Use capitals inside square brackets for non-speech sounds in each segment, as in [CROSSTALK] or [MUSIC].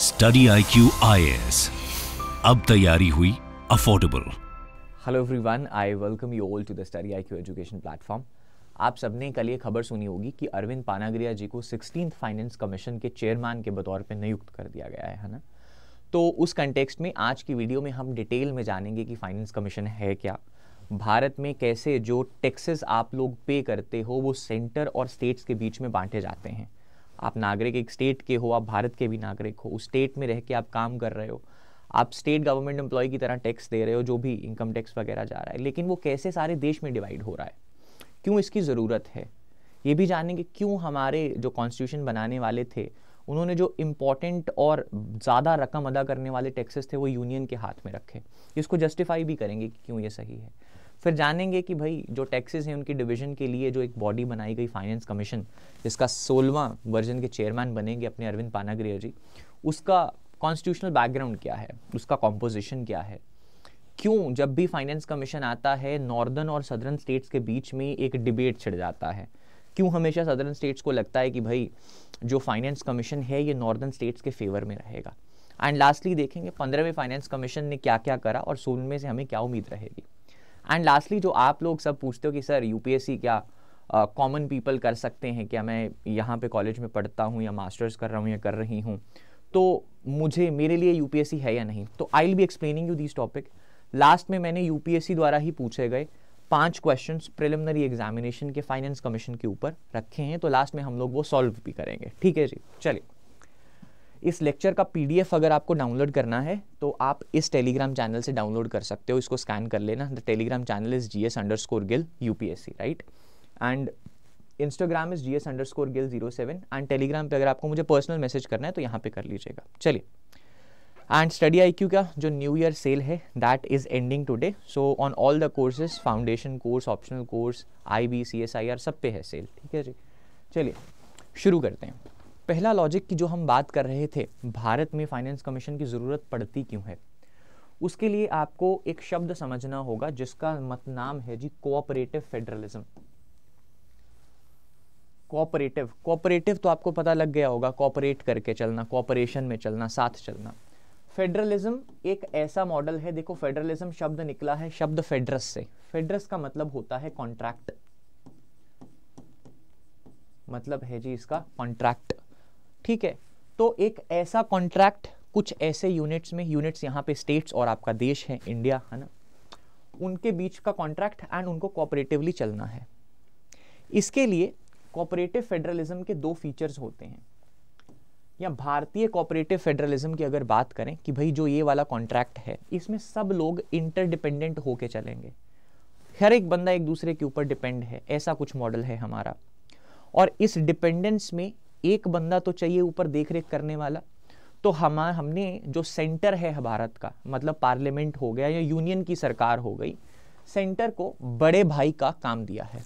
Study I Q आई अब तैयारी हुई affordable hello everyone I welcome you all to the study I Q education platform आप सबने कल ये खबर सुनी होगी कि अरविंद पानागरिया जी को सिक्सटीन फाइनेंस कमीशन के चेयरमैन के बतौर पर नियुक्त कर दिया गया है ना तो उस कंटेक्स्ट में आज की वीडियो में हम डिटेल में जानेंगे कि फाइनेंस कमीशन है क्या भारत में कैसे जो टैक्सेस आप लोग पे करते हो वो सेंटर और स्टेट्स के बीच में बांटे जाते हैं आप नागरिक एक स्टेट के हो आप भारत के भी नागरिक हो उस स्टेट में रह के आप काम कर रहे हो आप स्टेट गवर्नमेंट एम्प्लॉय की तरह टैक्स दे रहे हो जो भी इनकम टैक्स वगैरह जा रहा है लेकिन वो कैसे सारे देश में डिवाइड हो रहा है क्यों इसकी ज़रूरत है ये भी जानेंगे क्यों हमारे जो कॉन्स्टिट्यूशन बनाने वाले थे उन्होंने जो इम्पॉर्टेंट और ज़्यादा रकम अदा करने वाले टैक्सेस थे वो यूनियन के हाथ में रखे इसको जस्टिफाई भी करेंगे कि क्यों ये सही है फिर जानेंगे कि भाई जो टैक्सेस हैं उनकी डिवीजन के लिए जो एक बॉडी बनाई गई फाइनेंस कमीशन जिसका सोलवा वर्जन के चेयरमैन बनेंगे अपने अरविंद पानाग्रिया जी उसका कॉन्स्टिट्यूशनल बैकग्राउंड क्या है उसका कॉम्पोजिशन क्या है क्यों जब भी फाइनेंस कमीशन आता है नॉर्दर्न और सदर्न स्टेट्स के बीच में एक डिबेट छिड़ जाता है क्यों हमेशा सदर्न स्टेट्स को लगता है कि भाई जो फाइनेंस कमीशन है ये नॉर्दर्न स्टेट्स के फेवर में रहेगा एंड लास्टली देखेंगे पंद्रहवें फाइनेंस कमीशन ने क्या क्या करा और सोलहवें से हमें क्या उम्मीद रहेगी एंड लास्टली जो आप लोग सब पूछते हो कि सर यूपीएससी क्या कॉमन uh, पीपल कर सकते हैं क्या मैं यहाँ पे कॉलेज में पढ़ता हूँ या मास्टर्स कर रहा हूँ या कर रही हूँ तो मुझे मेरे लिए यूपीएससी है या नहीं तो I will be explaining you this topic last में मैंने यूपीएससी द्वारा ही पूछे गए पांच क्वेश्चन प्रिलिमिनरी एग्जामिनेशन के फाइनेंस कमीशन के ऊपर रखे हैं तो लास्ट में हम लोग वो सॉल्व भी करेंगे ठीक है जी चलिए इस लेक्चर का पी अगर आपको डाउनलोड करना है तो आप इस टेलीग्राम चैनल से डाउनलोड कर सकते हो इसको स्कैन कर लेना the telegram channel is G S underscore Gill U P S C right and instagram is G S underscore Gill zero seven and telegram पर अगर आपको मुझे पर्सनल मैसेज करना है तो यहाँ पर कर लीजिएगा चलिए एंड स्टडी आई क्यू का जो न्यू ईयर सेल है that is ending today so on all the courses foundation course optional course I B C S I R सब पे है सेल ठीक है जी चलिए शुरू करते हैं पहला लॉजिक की जो हम बात कर रहे थे भारत में फाइनेंस कमीशन की ज़रूरत पड़ती क्यों है उसके लिए आपको एक शब्द समझना होगा जिसका मत नाम है जी कोऑपरेटिव फेडरलिज्म कोऑपरेटिव कोऑपरेटिव तो आपको पता लग गया होगा कोऑपरेट करके चलना कोऑपरेशन में चलना साथ चलना फेडरलिज्म एक ऐसा मॉडल है देखो फेडरलिज्म शब्द निकला है शब्द फेडरस से फेडरस का मतलब होता है कॉन्ट्रैक्ट मतलब है जी इसका कॉन्ट्रैक्ट ठीक है तो एक ऐसा कॉन्ट्रैक्ट कुछ ऐसे यूनिट्स में यूनिट्स यहाँ पे स्टेट्स और आपका देश है इंडिया है ना उनके बीच का कॉन्ट्रैक्ट एंड उनको कॉपरेटिवली चलना है इसके लिए कॉपरेटिव फेडरलिज्म के दो फीचर्स होते हैं या भारतीय कॉपरेटिव फेडरलिज्म की अगर बात करें कि भाई जो ये वाला कॉन्ट्रैक्ट है इसमें सब लोग इंटरडिपेंडेंट होके चलेंगे हर एक बंदा एक दूसरे के ऊपर डिपेंड है ऐसा कुछ मॉडल है हमारा और इस डिपेंडेंस में एक बंदा तो चाहिए ऊपर देख रेख करने वाला तो हम हमने जो सेंटर है भारत का मतलब पार्लियामेंट हो गया या यूनियन की सरकार हो गई सेंटर को बड़े भाई का काम दिया है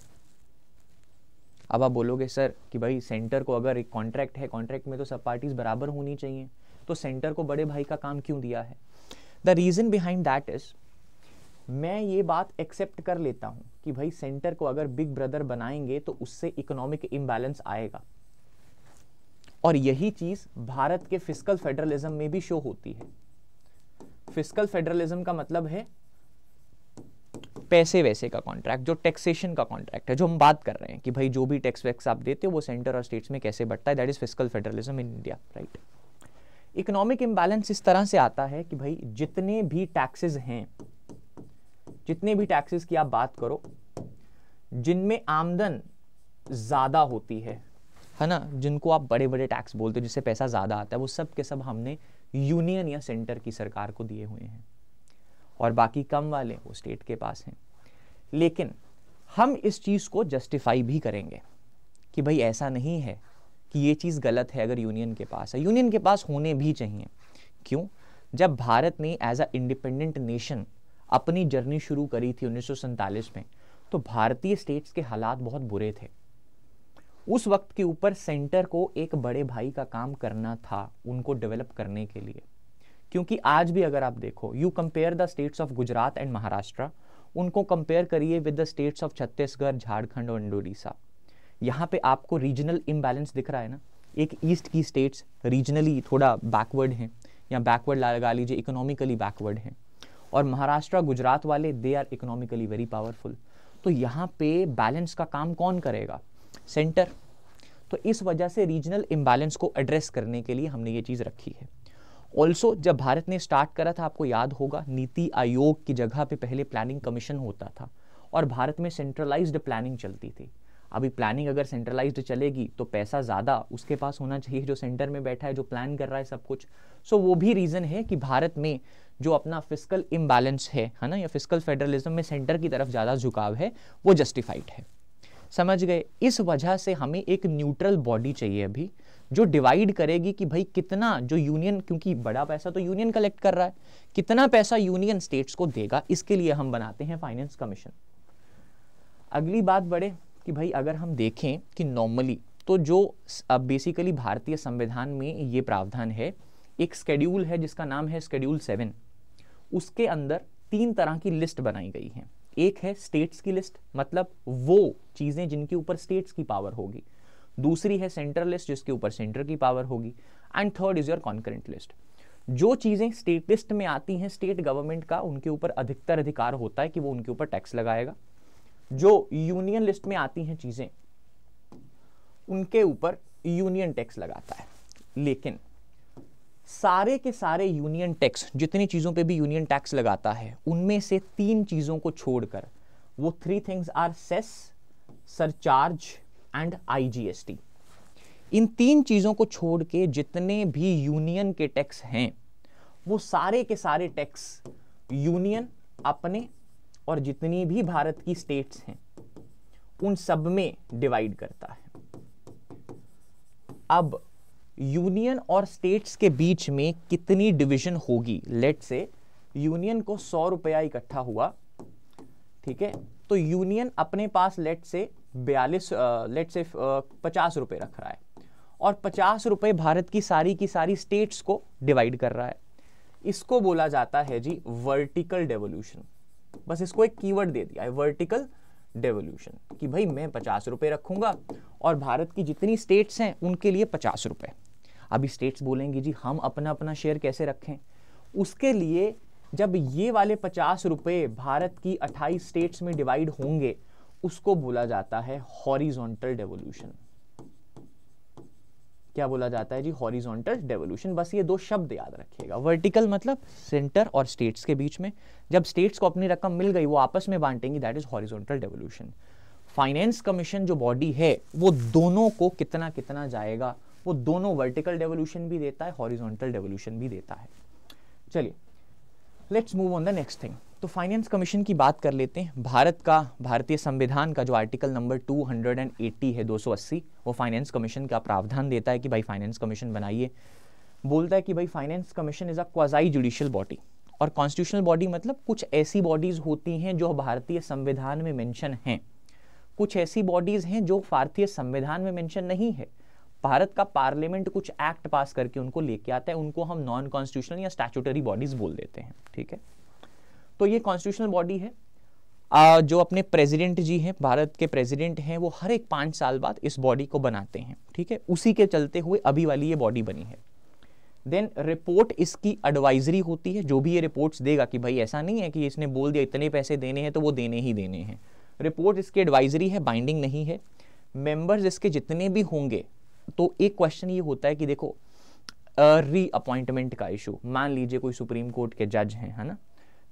अब आप बोलोगे सर कि भाई सेंटर को अगर एक कॉन्ट्रैक्ट है कॉन्ट्रैक्ट में तो सब पार्टीज बराबर होनी चाहिए तो सेंटर को बड़े भाई का काम क्यों दिया है the reason behind that is मैं ये बात एक्सेप्ट कर लेता हूं कि भाई सेंटर को अगर बिग ब्रदर बनाएंगे तो उससे इकोनॉमिक इम्बैलेंस आएगा और यही चीज़ भारत के फिजिकल फेडरलिज्म में भी शो होती है फिजिकल फेडरलिज्म का मतलब है पैसे वैसे का कॉन्ट्रैक्ट जो टैक्सेशन का कॉन्ट्रैक्ट है जो हम बात कर रहे हैं कि भाई जो भी टैक्स वैक्स आप देते हो वो सेंटर और स्टेट्स में कैसे बढ़ता है that is physical federalism in India right economic imbalance इस तरह से आता है कि भाई जितने भी टैक्सेस हैं जितने भी टैक्सेस की आप बात करो जिनमें आमदन ज़्यादा होती है है ना जिनको आप बड़े बड़े टैक्स बोलते हो जिससे पैसा ज़्यादा आता है वो सब के सब हमने यूनियन या सेंटर की सरकार को दिए हुए हैं और बाकी कम वाले वो स्टेट के पास हैं लेकिन हम इस चीज़ को जस्टिफाई भी करेंगे कि भाई ऐसा नहीं है कि ये चीज़ गलत है अगर यूनियन के पास है यूनियन के पास होने भी चाहिए क्यों जब भारत ने एज अ इंडिपेंडेंट नेशन अपनी जर्नी शुरू करी थी उन्नीस में तो भारतीय स्टेट्स के हालात बहुत बुरे थे उस वक्त के ऊपर सेंटर को एक बड़े भाई का काम करना था उनको डेवलप करने के लिए क्योंकि आज भी अगर आप देखो you compare the states of Gujarat and Maharashtra उनको कंपेयर करिए with the states of Chhattisgarh Jharkhand और उड़ीसा यहाँ पे आपको रीजनल इम्बैलेंस दिख रहा है ना एक ईस्ट की स्टेट्स रीजनली थोड़ा बैकवर्ड हैं या बैकवर्ड लगा लीजिए इकोनॉमिकली बैकवर्ड हैं और महाराष्ट्र गुजरात वाले they are economically very powerful तो यहाँ पे बैलेंस का काम कौन करेगा सेंटर तो इस वजह से रीजनल इम्बैलेंस को एड्रेस करने के लिए हमने ये चीज़ रखी है ऑल्सो जब भारत ने स्टार्ट करा था आपको याद होगा नीति आयोग की जगह पे पहले प्लानिंग कमीशन होता था और भारत में सेंट्रलाइज्ड प्लानिंग चलती थी अभी प्लानिंग अगर सेंट्रलाइज्ड चलेगी तो पैसा ज़्यादा उसके पास होना चाहिए जो सेंटर में बैठा है जो प्लान कर रहा है सब कुछ सो so, वो भी रीज़न है कि भारत में जो अपना फिजिकल इम्बैलेंस है है ना या फिजिकल फेडरलिज्म में सेंटर की तरफ ज़्यादा झुकाव है वो जस्टिफाइड है समझ गए इस वजह से हमें एक न्यूट्रल बॉडी चाहिए अभी जो डिवाइड करेगी कि भाई कितना जो यूनियन क्योंकि बड़ा पैसा तो यूनियन कलेक्ट कर रहा है कितना पैसा यूनियन स्टेट्स को देगा इसके लिए हम बनाते हैं फाइनेंस कमीशन अगली बात बढ़े कि भाई अगर हम देखें कि नॉर्मली तो जो अब बेसिकली भारतीय संविधान में ये प्रावधान है एक स्केड्यूल है जिसका नाम है स्केड्यूल सेवन उसके अंदर तीन तरह की लिस्ट बनाई गई है एक है स्टेट्स की लिस्ट मतलब वो चीज़ें जिनके ऊपर स्टेट्स की पावर होगी दूसरी है सेंट्रल लिस्ट जिसके ऊपर सेंटर की पावर होगी and third is your concurrent list जो चीज़ें स्टेट लिस्ट में आती हैं स्टेट गवर्नमेंट का उनके ऊपर अधिकतर अधिकार होता है कि वो उनके ऊपर टैक्स लगाएगा जो यूनियन लिस्ट में आती हैं चीज़ें उनके ऊपर यूनियन टैक्स लगाता है लेकिन सारे के सारे यूनियन टैक्स जितनी चीज़ों पे भी यूनियन टैक्स लगाता है उनमें से तीन चीज़ों को छोड़कर वो three things are cess surcharge and IGST इन तीन चीज़ों को छोड़ के जितने भी यूनियन के टैक्स हैं वो सारे के सारे टैक्स यूनियन अपने और जितनी भी भारत की स्टेट्स हैं उन सब में डिवाइड करता है अब यूनियन और स्टेट्स के बीच में कितनी डिवीजन होगी लेट से यूनियन को सौ रुपया इकट्ठा हुआ ठीक है तो यूनियन अपने पास लेट से बयालीस लेट से पचास रुपये रख रहा है और पचास रुपये भारत की सारी की सारी स्टेट्स को डिवाइड कर रहा है इसको बोला जाता है जी वर्टिकल डेवोल्यूशन बस इसको एक कीवर्ड दे दिया है वर्टिकल डेवोल्यूशन कि भाई मैं पचास रुपये रखूंगा और भारत की जितनी स्टेट्स हैं उनके लिए पचास रुपये अभी स्टेट्स बोलेंगे जी हम अपना अपना शेयर कैसे रखें उसके लिए जब ये वाले पचास रुपये भारत की अट्ठाईस स्टेट्स में डिवाइड होंगे उसको बोला जाता है हॉरिजोंटल डेवोल्यूशन क्या बोला जाता है जी हॉरिजॉन्टल डेवोल्यूशन बस ये दो शब्द याद रखिएगा वर्टिकल मतलब सेंटर और स्टेट्स के बीच में जब स्टेट्स को अपनी रकम मिल गई वो आपस में बांटेंगी that is horizontal devolution finance commission जो बॉडी है वो दोनों को कितना कितना जाएगा वो दोनों वर्टिकल डेवोल्यूशन भी देता है हॉरिजॉन्टल डेवोल्यूशन भी देता है चलिए let's move on the next thing तो फाइनेंस कमीशन की बात कर लेते हैं भारत का भारतीय संविधान का जो आर्टिकल नंबर 280 है 280 वो फाइनेंस कमीशन का प्रावधान देता है कि भाई फाइनेंस कमीशन बनाइए बोलता है कि भाई finance commission is a quasi judicial body और कॉन्स्टिट्यूशनल बॉडी मतलब कुछ ऐसी बॉडीज़ होती हैं जो भारतीय संविधान में मैंशन हैं कुछ ऐसी बॉडीज़ हैं जो भारतीय संविधान में मैंशन नहीं है भारत का पार्लियामेंट कुछ एक्ट पास करके उनको लेके आता है उनको हम नॉन कॉन्स्टिट्यूशनल या स्टैचूटरी बॉडीज बोल देते हैं ठीक है तो ये कॉन्स्टिट्यूशनल बॉडी है आ, जो अपने प्रेसिडेंट जी हैं भारत के प्रेसिडेंट हैं वो हर एक पाँच साल बाद इस बॉडी को बनाते हैं ठीक है उसी के चलते हुए अभी वाली ये बॉडी बनी है देन रिपोर्ट इसकी एडवाइजरी होती है जो भी ये रिपोर्ट्स देगा कि भाई ऐसा नहीं है कि इसने बोल दिया इतने पैसे देने हैं तो वो देने ही देने हैं रिपोर्ट इसकी एडवाइजरी है बाइंडिंग नहीं है मेंबर्स इसके जितने भी होंगे तो एक क्वेश्चन ये होता है कि देखो री अपॉइंटमेंट का इशू मान लीजिए कोई सुप्रीम कोर्ट के जज हैं है ना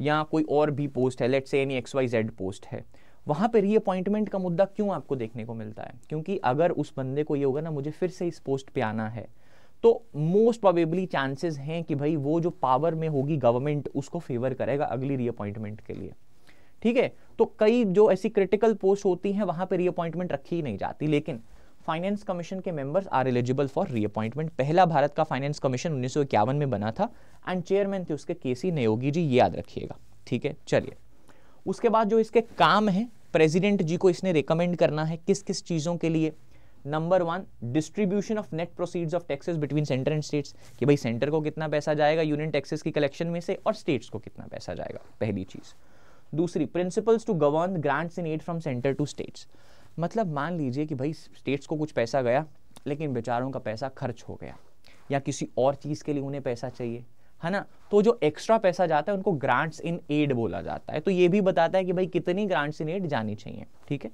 या कोई और भी पोस्ट है let's say any X Y Z post है वहाँ पे रीअपॉइंटमेंट का मुद्दा क्यों आपको देखने को मिलता है क्योंकि अगर उस बंदे को ये होगा ना मुझे फिर से इस पोस्ट पे आना है तो मोस्ट प्रोबेबली चांसेस हैं कि भाई वो जो पावर में होगी गवर्नमेंट उसको फेवर करेगा अगली रीअपॉइंटमेंट के लिए ठीक है तो कई जो ऐसी क्रिटिकल पोस्ट होती हैं वहाँ पर रीअपॉइंटमेंट रखी ही नहीं जाती लेकिन फाइनेंस कमीशन के members are eligible for reappointment पहला भारत का फाइनेंस कमीशन उन्नीस में बना था एंड चेयरमैन थे उसके के सी नयोगी जी याद रखिएगा ठीक है चलिए उसके बाद जो इसके काम है प्रेसिडेंट जी को इसने रिकमेंड करना है किस किस चीज़ों के लिए number one distribution of net proceeds of taxes between centre and states कि भाई सेंटर को कितना पैसा जाएगा यूनियन टैक्सेस की कलेक्शन में से और स्टेट्स को कितना पैसा जाएगा पहली चीज़ दूसरी principles to govern grants in aid from centre to states मतलब मान लीजिए कि भाई स्टेट्स को कुछ पैसा गया लेकिन बेचारों का पैसा खर्च हो गया या किसी और चीज़ के लिए उन्हें पैसा चाहिए है ना तो जो एक्स्ट्रा पैसा जाता है उनको ग्रांट्स इन एड बोला जाता है तो ये भी बताता है कि भाई कितनी ग्रांट्स इन एड जानी चाहिए ठीक है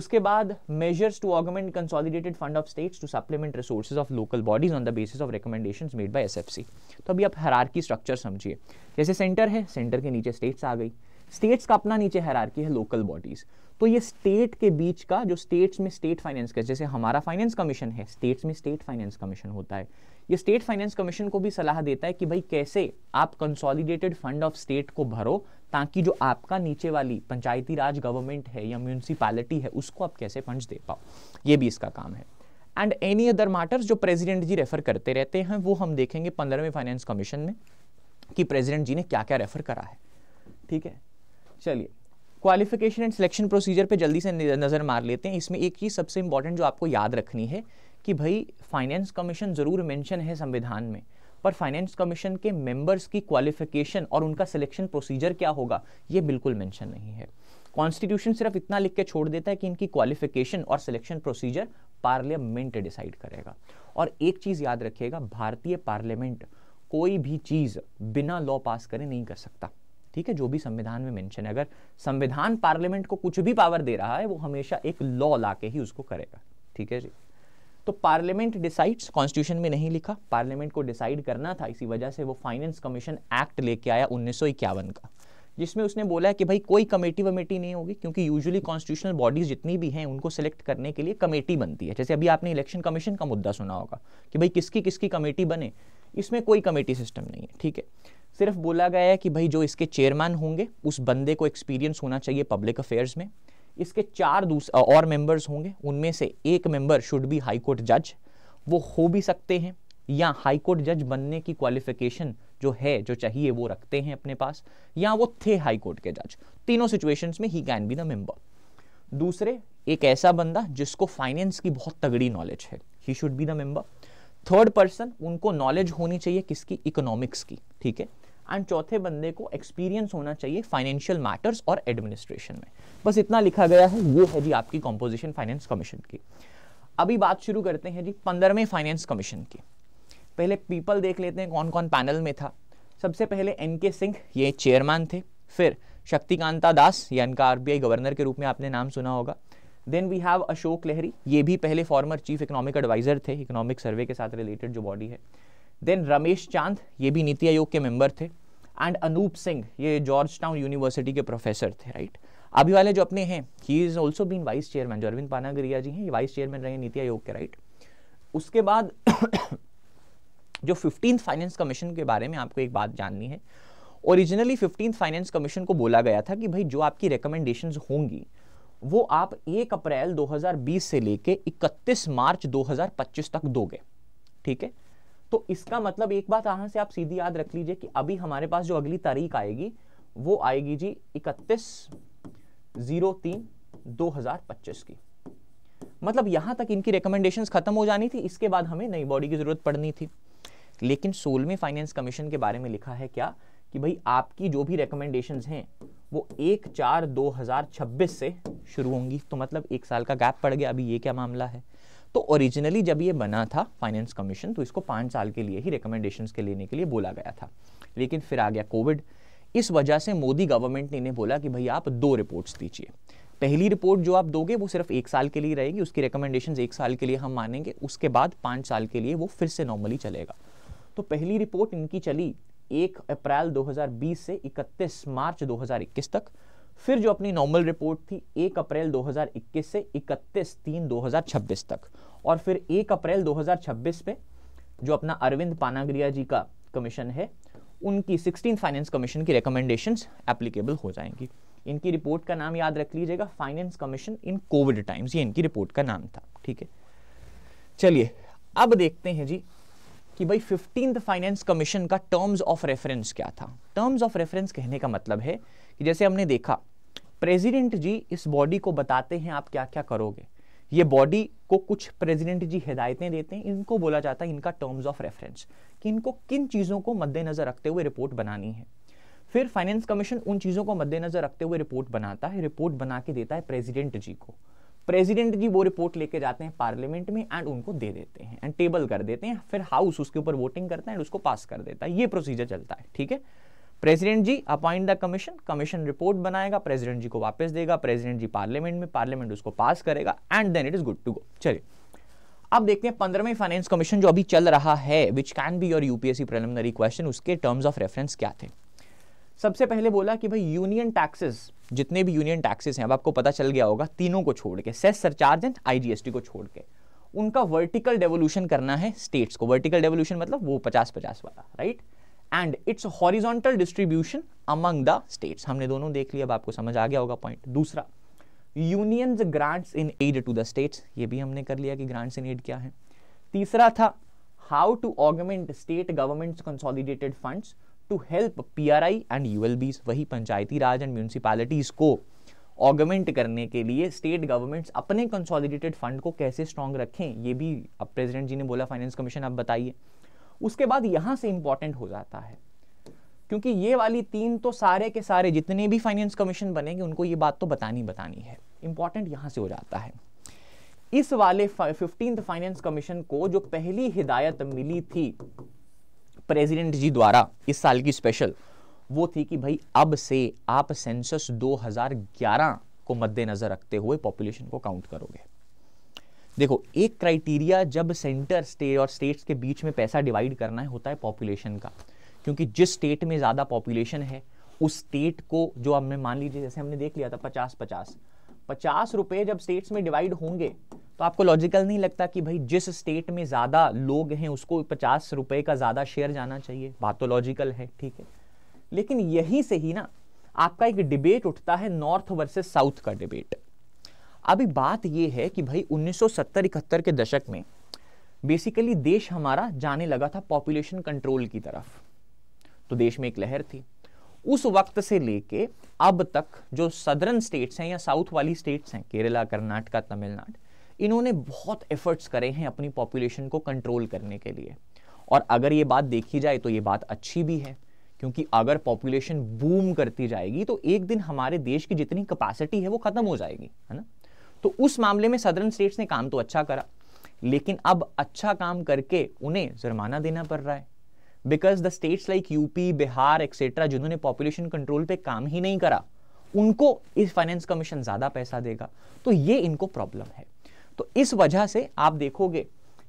उसके बाद measures to augment consolidated fund of states to supplement resources of local bodies on the basis of recommendation made by S तो अभी आप हरारकी स्ट्रक्चर समझिए जैसे सेंटर है सेंटर के नीचे स्टेट्स आ गई स्टेट्स का अपना नीचे हरारकी है लोकल बॉडीज तो ये स्टेट के बीच का जो स्टेट्स में स्टेट फाइनेंस का जैसे हमारा फाइनेंस कमीशन है स्टेट्स में स्टेट फाइनेंस कमीशन होता है ये स्टेट फाइनेंस कमीशन को भी सलाह देता है कि भाई कैसे आप कंसोलिडेटेड फंड ऑफ स्टेट को भरो ताकि जो आपका नीचे वाली पंचायती राज गवर्नमेंट है या म्यूनसिपालिटी है उसको आप कैसे फंड दे पाओ ये भी इसका काम है एंड एनी अदर मैटर्स जो प्रेसिडेंट जी रेफर करते रहते हैं वो हम देखेंगे पंद्रहवें फाइनेंस कमीशन में कि प्रेसिडेंट जी ने क्या क्या रेफर करा है ठीक है चलिए क्वालिफिकेशन एंड सिलेक्शन प्रोसीजर पे जल्दी से नज़र मार लेते हैं इसमें एक चीज़ सबसे इंपॉर्टेंट जो आपको याद रखनी है कि भाई फाइनेंस कमीशन ज़रूर मेंशन है संविधान में पर फाइनेंस कमीशन के मेंबर्स की क्वालिफिकेशन और उनका सिलेक्शन प्रोसीजर क्या होगा ये बिल्कुल मेंशन नहीं है कॉन्स्टिट्यूशन सिर्फ इतना लिख के छोड़ देता है कि इनकी क्वालिफिकेशन और सिलेक्शन प्रोसीजर पार्लियामेंट डिसाइड करेगा और एक चीज़ याद रखिएगा भारतीय पार्लियामेंट कोई भी चीज़ बिना लॉ पास करे नहीं कर सकता ठीक है जो भी संविधान में मेंशन है अगर संविधान पार्लियामेंट को कुछ भी पावर दे रहा है वो हमेशा एक लॉ ला ही उसको करेगा ठीक है जी तो पार्लियामेंट डिसाइड्स कॉन्स्टिट्यूशन में नहीं लिखा पार्लियामेंट को डिसाइड करना था इसी वजह से वो फाइनेंस कमीशन एक्ट लेके आया उन्नीस का जिसमें उसने बोला है कि भाई कोई कमेटी वमेटी नहीं होगी क्योंकि यूजुअली कॉन्स्टिट्यूशनल बॉडीज जितनी भी हैं उनको सिलेक्ट करने के लिए कमेटी बनती है जैसे अभी आपने इलेक्शन कमीशन का मुद्दा सुना होगा कि भाई किसकी किसकी कमेटी बने इसमें कोई कमेटी सिस्टम नहीं है ठीक है सिर्फ बोला गया है कि भाई जो इसके चेयरमैन होंगे उस बंदे को एक्सपीरियंस होना चाहिए पब्लिक अफेयर्स में इसके चार और मेंबर्स होंगे उनमें से एक member should be high court जज वो हो भी सकते हैं या हाई कोर्ट जज बनने की क्वालिफिकेशन जो है जो चाहिए वो रखते हैं अपने पास या वो थे हाई कोर्ट के जज तीनों सिचुएशंस में ही कैन बी द मेंबर दूसरे एक ऐसा बंदा जिसको फाइनेंस की बहुत तगड़ी नॉलेज है he should be the member third person उनको नॉलेज होनी चाहिए किसकी इकोनॉमिक्स की ठीक है एंड चौथे बंदे को एक्सपीरियंस होना चाहिए फाइनेंशियल मैटर्स और एडमिनिस्ट्रेशन में बस इतना लिखा गया है वो है जी आपकी कॉम्पोजिशन फाइनेंस कमीशन की अभी बात शुरू करते हैं जी पंद्रहवें फाइनेंस कमीशन की पहले पीपल देख लेते हैं कौन कौन पैनल में था सबसे पहले एन के सिंह ये चेयरमैन थे फिर शक्तिकांता दास या इनका आरबीआई गवर्नर के रूप में आपने नाम सुना होगा then we have Ashok Lahiri ये भी पहले फॉर्मर चीफ इकोनॉमिक एडवाइजर थे इकोनॉमिक सर्वे के साथ रिलेटेड जो बॉडी है देन रमेश चांद ये भी नीति आयोग के मेंबर थे एंड अनूप सिंह ये जॉर्ज टाउन यूनिवर्सिटी के प्रोफेसर थे राइट अभी वाले जो अपने हैं he is also been vice chairman जो अरविंद पानागरिया जी हैं ये वाइस चेयरमैन रहे नीति आयोग के राइट उसके बाद जो फिफ्टीन फाइनेंस कमीशन के बारे में आपको एक बात जाननी है ओरिजिनली फिफ्टीन फाइनेंस कमीशन को बोला गया था कि भाई जो आपकी रिकमेंडेशन होंगी वो आप एक अप्रैल 2020 से लेके 31 मार्च 2025 तक दोगे ठीक है तो इसका मतलब एक बात यहां से आप सीधी याद रख लीजिए कि अभी हमारे पास जो अगली तारीख आएगी वो आएगी जी इकतीस जीरो तीन दो हजार पच्चीस की मतलब यहां तक इनकी रिकमेंडेशंस खत्म हो जानी थी इसके बाद हमें नई बॉडी की ज़रूरत पड़नी थी लेकिन सोलहवें फाइनेंस कमीशन के बारे में लिखा है क्या कि भाई आपकी जो भी रिकमेंडेशन हैं वो एक चार दो हजार छब्बीस से शुरू होंगी तो मतलब एक साल का गैप पड़ गया अभी ये क्या मामला है तो ओरिजिनली जब ये बना था फाइनेंस कमीशन तो इसको पाँच साल के लिए ही रिकमेंडेशन के लेने के लिए बोला गया था लेकिन फिर आ गया कोविड इस वजह से मोदी गवर्नमेंट ने इन्हें बोला कि भाई आप दो रिपोर्ट्स दीजिए पहली रिपोर्ट जो आप दोगे वो सिर्फ एक साल के लिए रहेगी उसकी रिकमेंडेशन एक साल के लिए हम मानेंगे उसके बाद पाँच साल के लिए वो फिर से नॉर्मली चलेगा तो पहली रिपोर्ट इनकी चली एक अप्रैल 2020 से 31 मार्च 2021 तक फिर जो अपनी नॉर्मल रिपोर्ट थी एक अप्रैल 2021 से 31 तीन 2026 तक और फिर एक अप्रैल 2026 पे जो अपना अरविंद पानागरिया जी का कमीशन है उनकी सिक्सटीन फाइनेंस कमीशन की रिकमेंडेशन एप्लीकेबल हो जाएंगी इनकी रिपोर्ट का नाम याद रख लीजिएगा finance commission in Covid times ये इनकी रिपोर्ट का नाम था ठीक है चलिए अब देखते हैं जी कि भाई फिफ्टीन फाइनेंस कमीशन का टर्म्स ऑफ रेफरेंस क्या था टर्म्स ऑफ रेफरेंस कहने का मतलब है कि जैसे हमने देखा प्रेसिडेंट जी इस बॉडी को बताते हैं आप क्या क्या करोगे ये बॉडी को कुछ प्रेसिडेंट जी हिदायतें देते हैं इनको बोला जाता है इनका टर्म्स ऑफ रेफरेंस कि इनको किन चीज़ों को मद्देनज़र रखते हुए रिपोर्ट बनानी है फिर फाइनेंस कमीशन उन चीज़ों को मद्देनज़र रखते हुए रिपोर्ट बनाता है रिपोर्ट बना के देता है प्रेजिडेंट जी को प्रेसिडेंट जी वो रिपोर्ट लेके जाते हैं पार्लियामेंट में एंड उनको दे देते हैं एंड टेबल कर देते हैं फिर हाउस उसके ऊपर वोटिंग करता है एंड उसको पास कर देता है ये प्रोसीजर चलता है ठीक है president ji appoint the commission commission report बनाएगा प्रेसिडेंट जी को वापस देगा प्रेसिडेंट जी पार्लियामेंट में पार्लियामेंट उसको पास करेगा and then it is good to go चलिए अब देखते हैं पंद्रहवें फाइनेंस कमीशन जो अभी चल रहा है which can be your UPSC preliminary question उसके टर्म्स ऑफ रेफरेंस क्या थे सबसे पहले बोला कि भाई यूनियन टैक्सेस जितने भी यूनियन टैक्सेस हैं अब आपको पता चल गया होगा तीनों को छोड़ के सेस सरचार्ज एंड आईजीएसटी को छोड़ के उनका वर्टिकल डेवोल्यूशन करना है स्टेट्स को वर्टिकल डेवोल्यूशन मतलब वो पचास पचास वाला right right? And it's horizontal distribution among the states हमने दोनों देख लिया अब आपको समझ आ गया होगा पॉइंट दूसरा union's grants in aid to the states ये भी हमने कर लिया कि ग्रांट्स इन एड क्या है तीसरा था how to augment state government consolidated funds to help PRI and ULBs वही पंचायती राज एंड म्यूनसिपालिटीज को ऑगमेंट करने के लिए स्टेट गवर्नमेंट्स अपने कंसोलिडेटेड फंड को कैसे स्ट्रांग रखें ये भी अब प्रेसिडेंट जी ने बोला फाइनेंस कमीशन आप बताइए उसके बाद यहां से इंपॉर्टेंट हो जाता है क्योंकि ये वाली तीन तो सारे के सारे जितने भी फाइनेंस कमीशन बनेंगे उनको ये बात तो बतानी बतानी है इंपॉर्टेंट यहां से हो जाता है इस वाले फिफ्टींथ फाइनेंस कमीशन को जो पहली हिदायत मिली थी प्रेसिडेंट जी द्वारा इस साल की स्पेशल वो थी कि भाई अब से आप सेंसस 2011 को मद्देनजर रखते हुए पॉपुलेशन को काउंट करोगे देखो एक क्राइटेरिया जब सेंटर स्टेट और स्टेट्स के बीच में पैसा डिवाइड करना है होता है पॉपुलेशन का क्योंकि जिस स्टेट में ज़्यादा पॉपुलेशन है उस स्टेट को जो हमने मान लीजिए जैसे हमने देख लिया था पचास पचास पचास रुपये जब स्टेट्स में डिवाइड होंगे तो आपको लॉजिकल नहीं लगता कि भाई जिस स्टेट में ज़्यादा लोग हैं उसको पचास रुपये का ज़्यादा शेयर जाना चाहिए बात तो लॉजिकल है ठीक है लेकिन यहीं से ही ना आपका एक डिबेट उठता है नॉर्थ वर्सेस साउथ का डिबेट अभी बात यह है कि भाई 1970-71 के दशक में बेसिकली देश हमारा जाने लगा था पॉपुलेशन कंट्रोल की तरफ तो देश में एक लहर थी उस वक्त से लेके अब तक जो सदरन स्टेट्स हैं या साउथ वाली स्टेट्स हैं केरला कर्नाटका तमिलनाडु इन्होंने बहुत एफर्ट्स करे हैं अपनी पॉपुलेशन को कंट्रोल करने के लिए और अगर ये बात देखी जाए तो ये बात अच्छी भी है क्योंकि अगर पॉपुलेशन बूम करती जाएगी तो एक दिन हमारे देश की जितनी कैपेसिटी है वो खत्म हो जाएगी है ना तो उस मामले में सदर्न स्टेट्स ने काम तो अच्छा करा लेकिन अब अच्छा काम करके उन्हें जुर्माना देना पड़ रहा है because the states like UP Bihar etcetera जिन्होंने पॉपुलेशन कंट्रोल पे काम ही नहीं करा उनको इस फाइनेंस कमीशन ज़्यादा पैसा देगा तो ये इनको प्रॉब्लम है तो इस वजह से आप देखोगे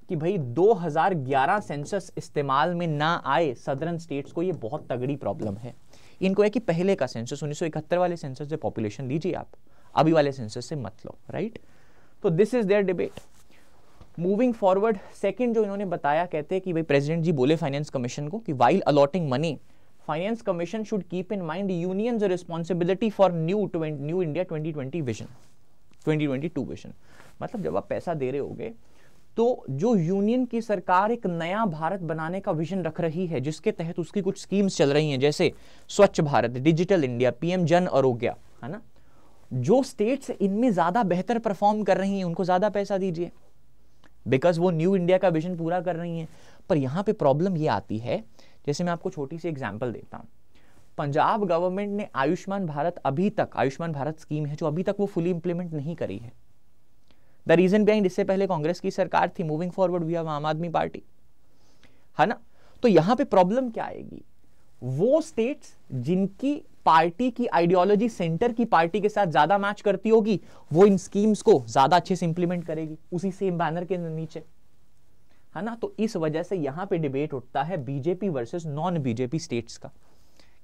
कि भाई 2011 सेंसस इस्तेमाल में ना आए सदरन स्टेट्स को ये बहुत तगड़ी प्रॉब्लम है इनको है कि पहले का सेंसस 1971 वाले सेंसस से पॉपुलेशन लीजिए आप अभी वाले सेंसर से मत लो राइट तो this is their debate moving forward second जो इन्होंने बताया कहते हैं कि भाई प्रेसिडेंट जी बोले फाइनेंस कमीशन को कि while allotting money finance commission should keep in mind union responsibility for new new India twenty twenty vision twenty twenty two vision मतलब जब आप पैसा दे रहे होगे तो जो यूनियन की सरकार एक नया भारत बनाने का विजन रख रही है जिसके तहत उसकी कुछ स्कीम्स चल रही हैं जैसे स्वच्छ भारत डिजिटल इंडिया पीएम जन आरोग्य है ना जो स्टेट्स इनमें ज़्यादा बेहतर परफॉर्म कर रही हैं उनको ज़्यादा पैसा दीजिए बिकॉज वो न्यू इंडिया का विजन पूरा कर रही हैं पर यहाँ पे प्रॉब्लम ये आती है जैसे मैं आपको छोटी सी एग्जाम्पल देता हूँ पंजाब गवर्नमेंट ने आयुष्मान भारत अभी तक आयुष्मान भारत स्कीम है जो अभी तक वो फुली इंप्लीमेंट नहीं करी है द रीज़न बिहाइंड इससे पहले कांग्रेस की सरकार थी मूविंग फॉरवर्ड वी आम आदमी पार्टी है ना तो यहाँ पे प्रॉब्लम क्या आएगी वो स्टेट्स जिनकी पार्टी की आइडियोलॉजी सेंटर की पार्टी के साथ ज्यादा मैच करती होगी वो इन स्कीम्स को ज्यादा अच्छे से इंप्लीमेंट करेगी उसी सेम बैनर के नीचे है ना तो इस वजह से यहां पे डिबेट उठता है BJP versus non BJP states का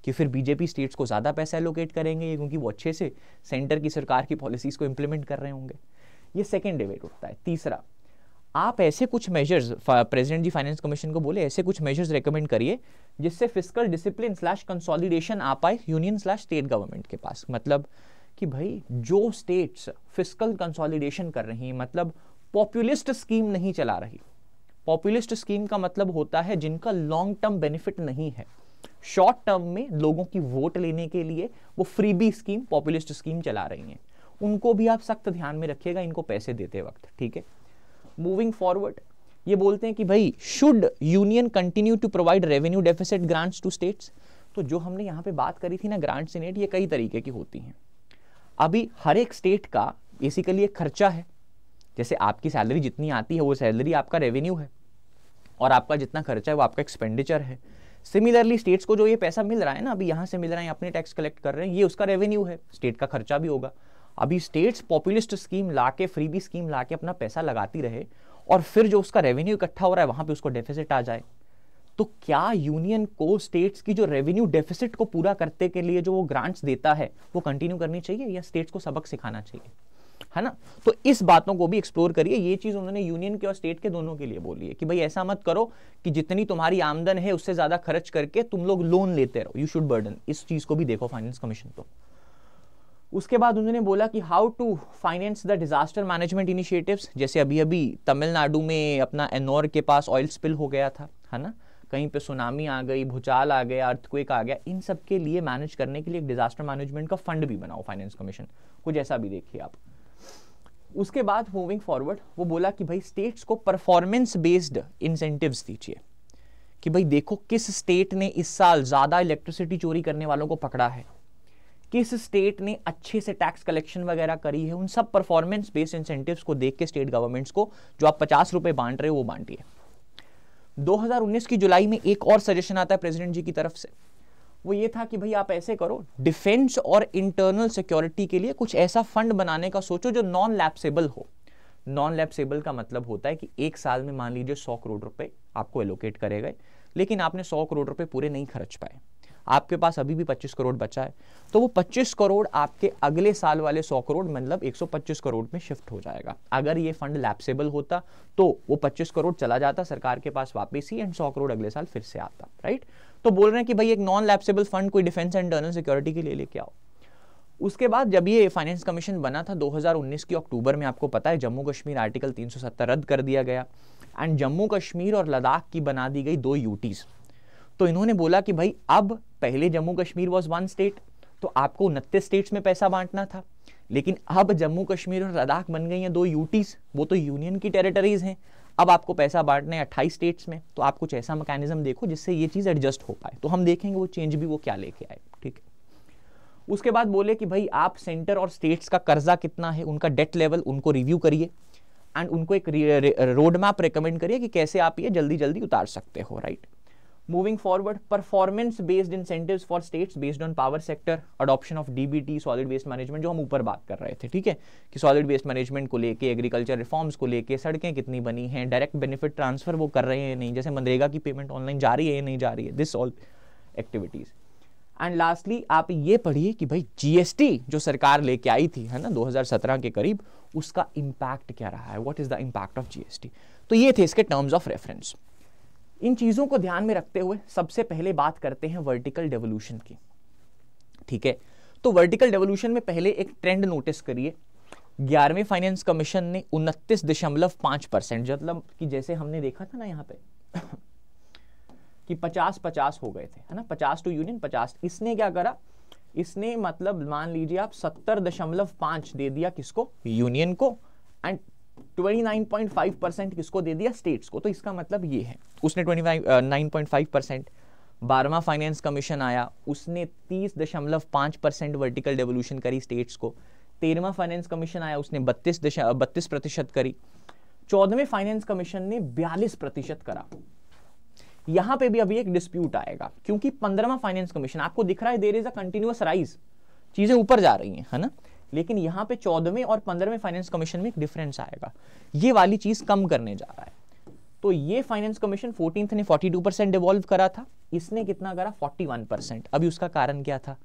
कि फिर बीजेपी स्टेट्स को ज़्यादा पैसा एलोकेट करेंगे क्योंकि वो अच्छे से सेंटर की सरकार की पॉलिसीज़ को इंप्लीमेंट कर रहे होंगे ये सेकेंड डिबेट उठता है तीसरा आप ऐसे कुछ measures president ji finance commission को बोले ऐसे कुछ मेजर्स रेकमेंड करिए जिससे फिजिकल डिसिप्लिन स्लैश कंसोलिडेशन आ पाए यूनियन स्लैश स्टेट गवर्नमेंट के पास मतलब कि भाई जो स्टेट्स फिजिकल कंसोलिडेशन कर रही हैं मतलब पॉपुलिस्ट स्कीम नहीं चला रही पॉपुलिस्ट स्कीम का मतलब होता है जिनका लॉन्ग टर्म बेनिफिट नहीं है शॉर्ट टर्म में लोगों की वोट लेने के लिए वो फ्रीबी स्कीम पॉपुलिस्ट स्कीम चला रही हैं उनको भी आप सख्त ध्यान में रखिएगा इनको पैसे देते वक्त ठीक है मूविंग फॉरवर्ड ये बोलते हैं कि भाई should union continue to provide revenue deficit grants to states तो जो हमने यहाँ पे बात करी थी ना ग्रांट्स इन एड ये कई तरीके की होती हैं अभी हर एक स्टेट का बेसिकली एक खर्चा है जैसे आपकी सैलरी जितनी आती है वो सैलरी आपका रेवेन्यू है और आपका जितना खर्चा है वो आपका एक्सपेंडिचर है सिमिलरली स्टेट्स को जो ये पैसा मिल रहा है ना अभी यहाँ से मिल रहा है अपने टैक्स कलेक्ट कर रहे हैं ये उसका रेवेन्यू है स्टेट का खर्चा भी होगा अभी स्टेट्स पॉपुलिस्ट स्कीम ला के फ्रीबी स्कीम ला के अपना पैसा लगाती रहे और फिर जो उसका रेवेन्यू इकट्ठा हो रहा है वहां पे उसको डेफिसिट आ जाए तो क्या यूनियन को स्टेट्स की जो रेवेन्यू डेफिसिट को पूरा करते के लिए जो वो ग्रांट्स देता है वो कंटिन्यू करनी चाहिए या स्टेट्स को सबक सिखाना चाहिए है ना तो इस बातों को भी एक्सप्लोर करिए ये चीज उन्होंने यूनियन के और स्टेट के दोनों के लिए बोली है कि भाई ऐसा मत करो कि जितनी तुम्हारी आमदन है उससे ज्यादा खर्च करके तुम लोग लोन लेते रहो यू शुड बर्डन इस चीज को भी देखो फाइनेंस कमीशन तो उसके बाद उन्होंने बोला कि how to finance the disaster management initiatives जैसे अभी अभी तमिलनाडु में अपना एनोर के पास ऑयल स्पिल हो गया था है ना कहीं पे सुनामी आ गई भूचाल आ गया अर्थक्वेक आ गया इन सब के लिए मैनेज करने के लिए एक डिज़ास्टर मैनेजमेंट का फंड भी बनाओ फाइनेंस कमीशन कुछ ऐसा भी देखिए आप उसके बाद मूविंग फॉरवर्ड वो बोला कि भाई स्टेट्स को परफॉर्मेंस बेस्ड इंसेंटिव्स दीजिए कि भाई देखो किस स्टेट ने इस साल ज़्यादा इलेक्ट्रिसिटी चोरी करने वालों को पकड़ा है किस स्टेट ने अच्छे से टैक्स कलेक्शन वगैरह करी है उन सब परफॉर्मेंस बेस्ड इंसेंटिव्स को देख के स्टेट गवर्नमेंट्स को जो आप पचास रुपए बांट रहे हो वो बांटिए 2019 की जुलाई में एक और सजेशन आता है प्रेसिडेंट जी की तरफ से वो ये था कि भाई आप ऐसे करो डिफेंस और इंटरनल सिक्योरिटी के लिए कुछ ऐसा फंड बनाने का सोचो जो नॉन लैप्सेबल हो नॉन लैप्सेबल का मतलब होता है कि एक साल में मान लीजिए सौ करोड़ रुपए आपको एलोकेट करे गए लेकिन आपने सौ करोड़ रुपए पूरे नहीं खर्च पाए आपके पास अभी भी 25 करोड़ बचा है तो वो 25 करोड़ आपके अगले साल वाले 100 करोड़ मतलब 125 करोड़ में शिफ्ट हो जाएगा अगर ये फंड लैप्सेबल होता तो वो 25 करोड़ चला जाता सरकार के पास वापस ही एंड 100 करोड़ अगले साल फिर से आता राइट तो बोल रहे हैं कि भाई एक नॉन लैप्सेबल फंड कोई डिफेंस एंड इंटरनल सिक्योरिटी के लिए लेके आओ उसके बाद जब ये फाइनेंस कमीशन बना था 2019 की अक्टूबर में आपको पता है जम्मू कश्मीर आर्टिकल 370 रद्द कर दिया गया एंड जम्मू कश्मीर और लद्दाख की बना दी गई दो यूटीज़ तो इन्होंने बोला कि भाई अब पहले Jammu Kashmir was one state तो आपको उनतीस स्टेट्स में पैसा बांटना था लेकिन अब जम्मू कश्मीर और लद्दाख बन गई हैं दो यूटीज वो तो यूनियन की टेरिटरीज हैं अब आपको पैसा बांटना है अट्ठाईस स्टेट्स में तो आप कुछ ऐसा मैकेनिज्म देखो जिससे ये चीज़ एडजस्ट हो पाए तो हम देखेंगे वो चेंज भी वो क्या लेके आए ठीक है उसके बाद बोले कि भाई आप सेंटर और स्टेट्स का कर्जा कितना है उनका डेट लेवल उनको रिव्यू करिए एंड उनको एक रोड मैप रिकमेंड करिए कि कैसे आप ये जल्दी जल्दी उतार सकते हो right right? moving forward performance based incentives for states based on power sector adoption of dbt solid waste management जो हम ऊपर बात कर रहे थे ठीक है कि solid waste management को लेके agriculture reforms को लेके सड़कें कितनी बनी हैं direct benefit transfer वो कर रहे हैं नहीं जैसे मनरेगा की payment online जा रही है या नहीं जा रही है this all activities and lastly आप ये पढ़िए कि भाई जीएसटी जो सरकार लेके आई थी है ना 2017 के करीब उसका इम्पैक्ट क्या रहा है what is the impact of GST तो ये थे इसके टर्म्स ऑफ रेफरेंस इन चीज़ों को ध्यान में रखते हुए सबसे पहले बात करते हैं वर्टिकल डेवोल्यूशन की ठीक है तो वर्टिकल डेवोल्यूशन में पहले एक ट्रेंड नोटिस करिए ग्यारहवीं फाइनेंस कमीशन ने उनतीस दशमलव पांच परसेंट मतलब कि जैसे हमने देखा था ना यहाँ पे [LAUGHS] कि पचास पचास हो गए थे है ना पचास टू यूनियन पचास इसने क्या करा इसने मतलब मान लीजिए आप सत्तर दशमलव पांच दे दिया किसको यूनियन को एंड 29.5 परसेंट किसको दे दिया स्टेट्स को तो इसका मतलब ये है उसने 29.5 परसेंट बारहवा फाइनेंस कमीशन आया उसने 30.5 परसेंट वर्टिकल डेवोल्यूशन करी स्टेट्स को तेरहवा फाइनेंस कमीशन आया उसने बत्तीस दशा बत्तीस प्रतिशत करी चौदहवें फाइनेंस कमीशन ने बयालीस प्रतिशत करा यहां पे भी अभी एक डिस्प्यूट आएगा क्योंकि पंद्रहवा फाइनेंस कमीशन आपको दिख रहा है there is a continuous rise चीजें ऊपर जा रही हैं है ना लेकिन यहाँ पे चौदहवें और पंद्रहवें फाइनेंस कमीशन में एक डिफरेंस आएगा ये वाली चीज़ कम करने जा रहा है तो ये फाइनेंस कमीशन फोर्टीन ने 42 परसेंट डिवॉल्व करा था इसने कितना करा 41 परसेंट अभी उसका कारण क्या था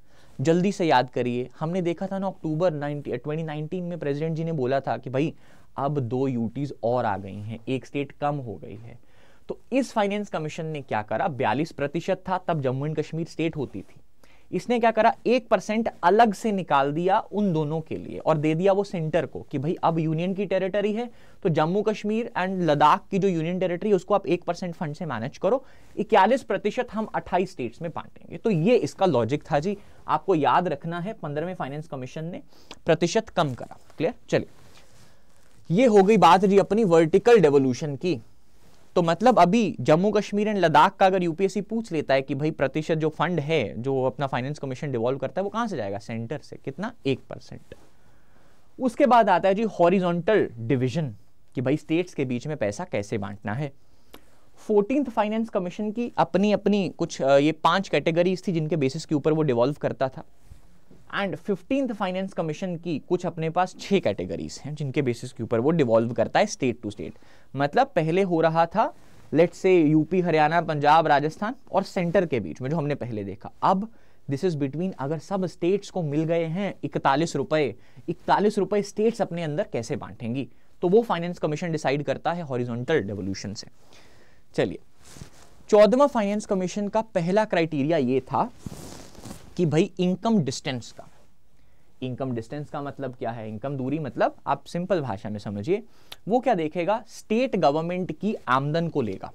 जल्दी से याद करिए हमने देखा था ना अक्टूबर ट्वेंटी नाइनटीन में प्रेसिडेंट जी ने बोला था कि भाई अब दो यूटीज और आ गई हैं एक स्टेट कम हो गई है तो इस फाइनेंस कमीशन ने क्या करा बयालीस प्रतिशत था तब जम्मू एंड कश्मीर स्टेट होती थी इसने क्या करा एक परसेंट अलग से निकाल दिया उन दोनों के लिए और दे दिया वो सेंटर को कि भाई अब यूनियन की टेरिटरी है तो जम्मू कश्मीर एंड लद्दाख की जो यूनियन टेरिटरी उसको आप एक परसेंट फंड से मैनेज करो इक्यालीस प्रतिशत हम अट्ठाईस स्टेट्स में बांटेंगे तो ये इसका लॉजिक था जी आपको याद रखना है पंद्रहवें फाइनेंस कमीशन ने प्रतिशत कम करा क्लियर चलिए ये हो गई बात जी अपनी वर्टिकल डेवोल्यूशन की तो मतलब अभी जम्मू कश्मीर एंड लद्दाख का अगर यूपीएससी पूछ लेता है कि भाई प्रतिशत जो फंड है जो अपना फाइनेंस कमीशन डिवॉल्व करता है वो कहां से जाएगा सेंटर से कितना एक परसेंट उसके बाद आता है जी हॉरिजॉन्टल डिविजन कि भाई स्टेट्स के बीच में पैसा कैसे बांटना है फोर्टीन फाइनेंस कमीशन की अपनी अपनी कुछ ये पांच कैटेगरीज थी जिनके बेसिस के ऊपर वो डिवॉल्व करता था एंड फिफ्टींथ फाइनेंस कमीशन की कुछ अपने पास छह कैटेगरीज हैं जिनके बेसिस के ऊपर वो डिवॉल्व करता है स्टेट टू स्टेट मतलब पहले हो रहा था लेट से यूपी हरियाणा पंजाब राजस्थान और सेंटर के बीच में जो हमने पहले देखा अब दिस इज बिटवीन अगर सब स्टेट्स को मिल गए हैं इकतालीस रुपए इकतालीस रुपए स्टेट्स अपने अंदर कैसे बांटेंगी तो वो फाइनेंस कमीशन डिसाइड करता है हॉरिजॉन्टल डेवोल्यूशन से चलिए चौदवा फाइनेंस कमीशन का पहला क्राइटेरिया ये था कि भाई इनकम डिस्टेंस का इनकम डिस्टेंस का मतलब क्या है इनकम दूरी मतलब आप सिंपल भाषा में समझिए वो क्या देखेगा स्टेट गवर्नमेंट की आमदन को लेगा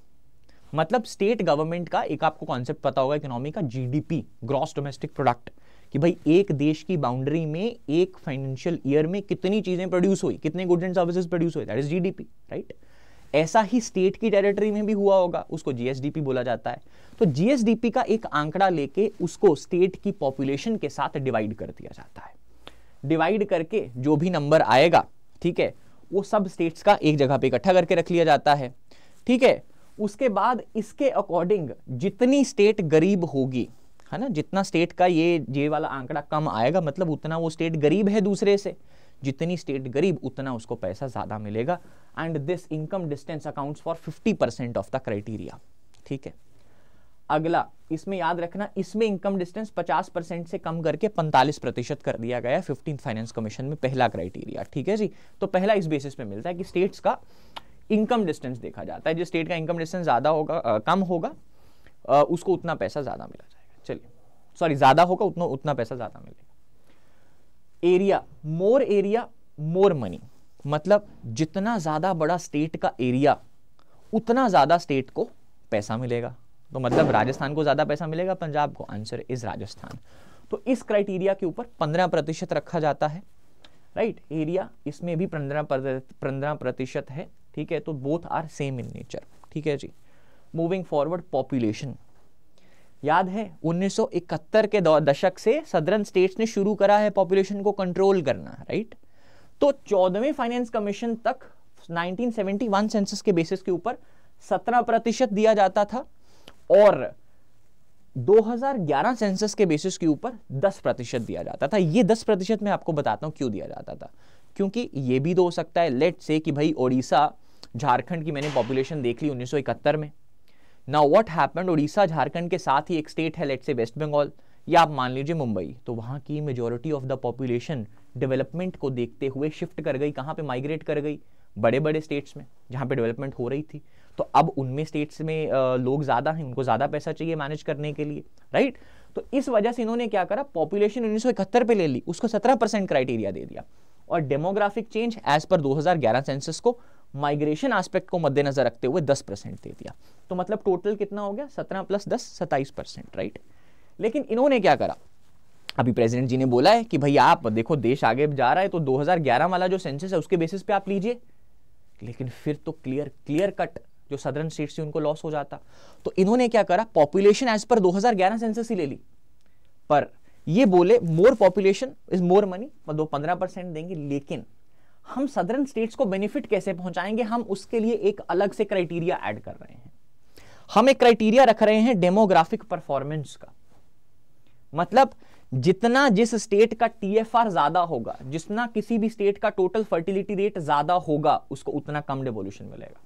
मतलब स्टेट गवर्नमेंट का एक आपको कॉन्सेप्ट पता होगा इकोनॉमी का जीडीपी ग्रॉस डोमेस्टिक प्रोडक्ट कि भाई एक देश की बाउंड्री में एक फाइनेंशियल ईयर में कितनी चीजें प्रोड्यूस हुई कितने गुड्स एंड सर्विसेज प्रोड्यूस हुए that is GDP right right? ऐसा ही स्टेट की टेरिटरी में भी हुआ होगा उसको जीएसडीपी बोला जाता है तो जीएसडीपी का एक आंकड़ा लेके उसको स्टेट की पॉपुलेशन के साथ डिवाइड कर दिया जाता है डिवाइड करके जो भी नंबर आएगा ठीक है वो सब स्टेट्स का एक जगह पे इकट्ठा करके रख लिया जाता है ठीक है उसके बाद इसके अकॉर्डिंग जितनी स्टेट गरीब होगी है ना जितना स्टेट का ये जे वाला आंकड़ा कम आएगा मतलब उतना वो स्टेट गरीब है दूसरे से जितनी स्टेट गरीब उतना उसको पैसा ज़्यादा मिलेगा and this income distance accounts for 50 percent of the criteria ठीक है अगला इसमें याद रखना इसमें इनकम डिस्टेंस 50 परसेंट से कम करके 45 प्रतिशत कर दिया गया है फिफ्टीन फाइनेंस कमीशन में पहला क्राइटेरिया ठीक है जी तो पहला इस बेसिस पे मिलता है कि स्टेट्स का इनकम डिस्टेंस देखा जाता है जिस स्टेट का इनकम डिस्टेंस ज़्यादा होगा आ, कम होगा आ, उसको उतना पैसा ज़्यादा मिला जाएगा चलिए सॉरी ज़्यादा होगा उतना उतना पैसा ज़्यादा मिलेगा area more area more money मतलब जितना ज़्यादा बड़ा स्टेट का एरिया उतना ज़्यादा स्टेट को पैसा मिलेगा तो मतलब राजस्थान को ज़्यादा पैसा मिलेगा पंजाब को आंसर इज़ राजस्थान तो इस क्राइटेरिया के ऊपर पंद्रह प्रतिशत रखा जाता है राइट एरिया इसमें भी पंद्रह पंद्रह प्रतिशत है ठीक है तो both are same in nature ठीक है जी मूविंग फॉरवर्ड पॉपुलेशन याद है 1971 के दशक से सदरन स्टेट्स ने शुरू करा है पॉपुलेशन को कंट्रोल करना राइट तो चौदहवें फाइनेंस कमीशन तक 1971 सेंसस के बेसिस के ऊपर 17 प्रतिशत दिया जाता था और 2011 सेंसस के बेसिस के ऊपर 10 प्रतिशत दिया जाता था ये 10 प्रतिशत मैं आपको बताता हूँ क्यों दिया जाता था क्योंकि ये भी तो हो सकता है लेट से कि भाई ओडिशा झारखंड की मैंने पॉपुलेशन देख ली उन्नीस में now what happened Orissa Jharkhand के साथ ही एक स्टेट है लेट से वेस्ट बंगाल या आप मान लीजिए मुंबई तो वहाँ की majority of the population development को देखते हुए शिफ्ट कर गई कहाँ पे माइग्रेट कर गई बड़े बड़े स्टेट्स में जहाँ पे डेवलपमेंट हो रही थी तो अब उनमें स्टेट्स में लोग ज़्यादा हैं उनको ज़्यादा पैसा चाहिए मैनेज करने के लिए राइट तो इस वजह से इन्होंने क्या करा पॉपुलेशन उन्नीस पे ले ली उसको सत्रह क्राइटेरिया दे दिया और demographic change as per 2011 census को माइग्रेशन एस्पेक्ट को मद्देनजर रखते हुए दस परसेंट दे दिया तो मतलब टोटल कितना हो गया सत्रह प्लस दस सत्ताईस परसेंट राइट लेकिन इन्होंने क्या करा अभी प्रेसिडेंट जी ने बोला है कि भाई आप देखो देश आगे जा रहा है तो 2011 वाला जो सेंसस है उसके बेसिस पे आप लीजिए लेकिन फिर तो क्लियर क्लियर कट जो सदरन स्टेट से उनको लॉस हो जाता तो इन्होंने क्या करा पॉपुलेशन एज पर 2011 सेंसस ही ले ली पर ये बोले more population is more money दो पंद्रह परसेंट देंगे लेकिन हम सदरन स्टेट्स को बेनिफिट कैसे पहुंचाएंगे हम उसके लिए एक अलग से क्राइटेरिया ऐड कर रहे हैं हम एक क्राइटेरिया रख रहे हैं डेमोग्राफिक परफॉर्मेंस का मतलब जितना जिस स्टेट का टीएफआर ज्यादा होगा जितना किसी भी स्टेट का टोटल फर्टिलिटी रेट ज्यादा होगा उसको उतना कम डेवोल्यूशन मिलेगा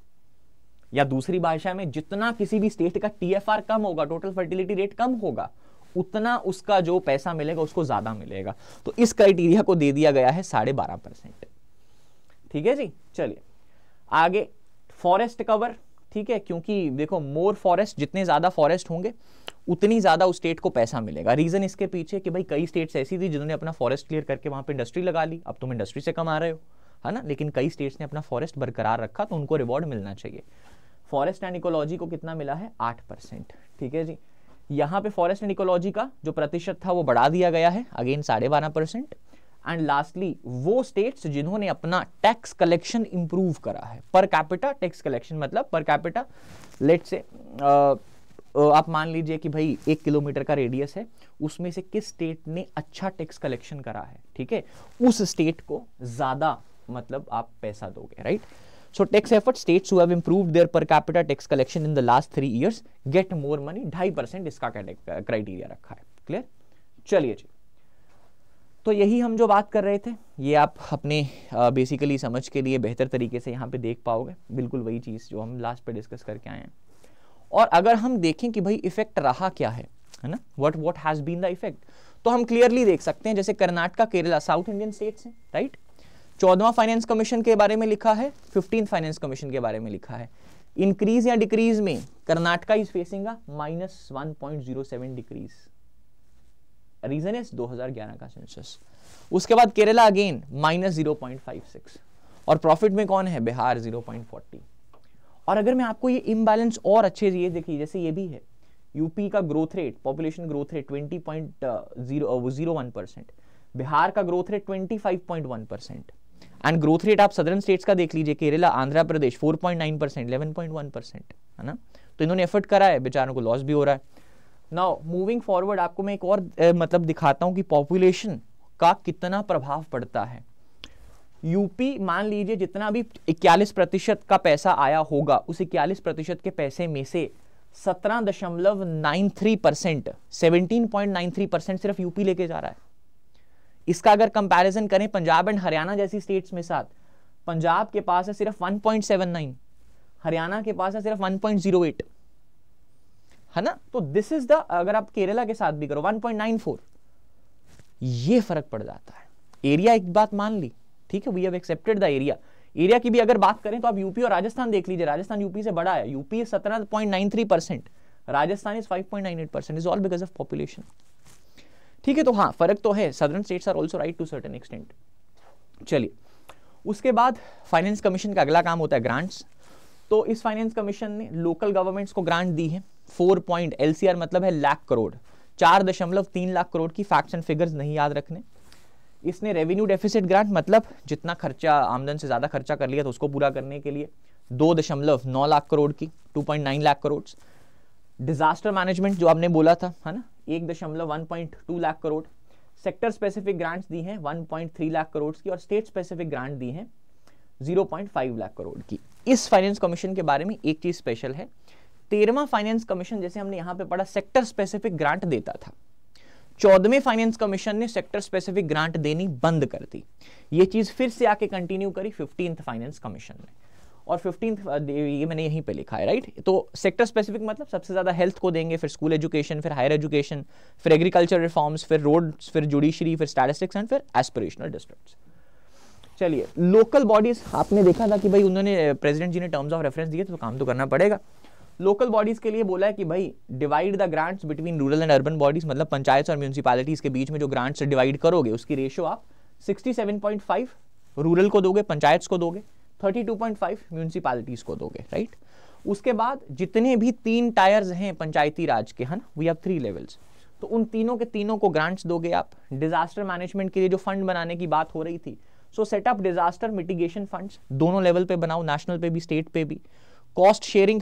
या दूसरी भाषा में जितना किसी भी स्टेट का टीएफआर कम होगा टोटल फर्टिलिटी रेट कम होगा उतना उसका जो पैसा मिलेगा उसको ज्यादा मिलेगा तो इस क्राइटेरिया को दे दिया गया है साढ़े बारह परसेंट ठीक है जी चलिए आगे फॉरेस्ट कवर ठीक है क्योंकि देखो मोर फॉरेस्ट जितने ज़्यादा फॉरेस्ट होंगे उतनी ज़्यादा उस स्टेट को पैसा मिलेगा रीज़न इसके पीछे कि भाई कई स्टेट्स ऐसी थी जिन्होंने अपना फॉरेस्ट क्लियर करके वहाँ पे इंडस्ट्री लगा ली अब तुम इंडस्ट्री से कमा रहे हो है ना लेकिन कई स्टेट्स ने अपना फॉरेस्ट बरकरार रखा तो उनको रिवॉर्ड मिलना चाहिए फॉरेस्ट एंड इकोलॉजी को कितना मिला है आठ ठीक है जी यहाँ पे फॉरेस्ट एंड इकोलॉजी का जो प्रतिशत था वो बढ़ा दिया गया है अगेन साढ़े एंड लास्टली वो स्टेट्स जिन्होंने अपना टैक्स कलेक्शन इंप्रूव करा है पर कैपिटा टैक्स कलेक्शन मतलब पर कैपिटा लेट से आप मान लीजिए कि भाई एक किलोमीटर का रेडियस है उसमें से किस स्टेट ने अच्छा टैक्स कलेक्शन करा है ठीक है उस स्टेट को ज़्यादा मतलब आप पैसा दोगे right so tax effort states who have improved their per capita tax collection in the last three years get more money ढाई परसेंट इसका क्राइटेरिया रखा है क्लियर चलिए जी तो यही हम जो बात कर रहे थे ये आप अपने बेसिकली समझ के लिए बेहतर तरीके से यहाँ पे देख पाओगे बिल्कुल वही चीज़ जो हम लास्ट पे डिस्कस करके आए हैं और अगर हम देखें कि भाई इफेक्ट रहा क्या है है ना what what has been the effect तो हम क्लियरली देख सकते हैं जैसे Karnataka Kerala south Indian states हैं राइट चौदवा फाइनेंस कमीशन के बारे में लिखा है फिफ्टीन फाइनेंस कमीशन के बारे में लिखा है इंक्रीज या डिक्रीज में Karnataka is facing minus one point zero seven decrease reason है 2011 का सेंसस उसके बाद केरला अगेन माइनस जीरो और प्रॉफिट में कौन है बिहार 0.40 और अगर मैं आपको ये इम्बैलेंस और अच्छे ये देखिए जैसे ये भी है यूपी का growth rate population growth rate twenty point zero one percent Bihar का growth rate twenty five point one percent and growth rate आप सदर्न स्टेट्स का देख लीजिए Kerala Andhra Pradesh four point nine percent eleven point one percent है ना तो इन्होंने एफर्ट करा है बेचारों को लॉस भी हो रहा है नाउ मूविंग फॉरवर्ड आपको मैं एक और ए, मतलब दिखाता हूँ कि पॉपुलेशन का कितना प्रभाव पड़ता है यूपी मान लीजिए जितना भी इक्यालीस प्रतिशत का पैसा आया होगा उस इक्यालीस प्रतिशत के पैसे में से सत्रह दशमलव nine three percent seventeen point nine three percent सिर्फ यूपी लेके जा रहा है इसका अगर कंपैरिजन करें पंजाब एंड हरियाणा जैसी स्टेट्स में साथ पंजाब के पास है सिर्फ 1.79 हरियाणा के पास है सिर्फ 1.08 है ना तो दिस इज द अगर आप केरला के साथ भी करो 1.94 ये फर्क पड़ जाता है एरिया एक बात मान ली ठीक है we have accepted the area area की भी अगर बात करें तो आप यूपी और राजस्थान देख लीजिए राजस्थान यूपी से बड़ा है यूपी सत्रह point nine three percent Rajasthan is five point nine eight percent is all because of population ठीक है तो हाँ फर्क तो है southern states are also right to certain extent चलिए उसके बाद फाइनेंस कमीशन का अगला काम होता है ग्रांट्स तो इस फाइनेंस कमीशन ने लोकल गवर्नमेंट्स को ग्रांट दी है फोर पॉइंट एलसीआर मतलब है लाख करोड़ चार दशमलव तीन लाख करोड़ की फैक्ट्स एंड फिगर्स नहीं याद रखने इसने रेवेन्यू डेफिसिट ग्रांट मतलब जितना खर्चा आमदन से ज़्यादा खर्चा कर लिया तो उसको पूरा करने के लिए दो दशमलव नौ लाख करोड़ की two point nine lakh crore disaster management जो आपने बोला था है ना एक दशमलव one point two lakh crore sector specific grants दी हैं one point three lakh crore की और स्टेट स्पेसिफिक ग्रांट दी हैं zero point five lakh crore की इस फाइनेंस कमीशन के बारे में एक चीज़ स्पेशल है तेरहवा फाइनेंस कमीशन जैसे हमने यहां पे पढ़ा सेक्टर स्पेसिफिक ग्रांट देता था चौदहवें फाइनेंस कमीशन ने सेक्टर स्पेसिफिक ग्रांट देनी बंद कर दी ये चीज फिर से आके कंटिन्यू करी फिफ्टींथ फाइनेंस कमीशन ने और फिफ्टीन ये मैंने यहीं पे लिखा है राइट तो सेक्टर स्पेसिफिक मतलब सबसे ज़्यादा हेल्थ को देंगे फिर स्कूल एजुकेशन फिर हायर एजुकेशन फिर एग्रीकल्चर रिफॉर्म्स फिर रोड फिर जुडिशरी फिर स्टैटिस्टिक्स एंड फिर एस्पिरेशनल डिस्ट्रिक्ट चलिए लोकल बॉडीज आपने देखा था कि भाई उन्होंने प्रेसिडेंट जी ने टर्म्स ऑफ रेफरेंस दिए तो काम तो करना पड़ेगा लोकल बॉडीज़ के लिए बोला है कि भाई divide the grants between rural and urban bodies मतलब पंचायत और म्यूनसिपालिटीज़ के बीच में जो ग्रांट्स डिवाइड करोगे उसकी रेशो आप 67.5 रूरल को दोगे पंचायत को दोगे 32.5 म्यूनसिपालिटीज़ को दोगे राइट उसके बाद जितने भी तीन टायर्स हैं पंचायती राज के है ना वी हैव थ्री लेवल्स तो उन तीनों के तीनों को ग्रांट्स दोगे आप डिजास्टर मैनेजमेंट के लिए जो फंड बनाने की बात हो रही थी so setup disaster mitigation funds दोनों लेवल पे बनाओ नेशनल पे भी स्टेट पे भी cost sharing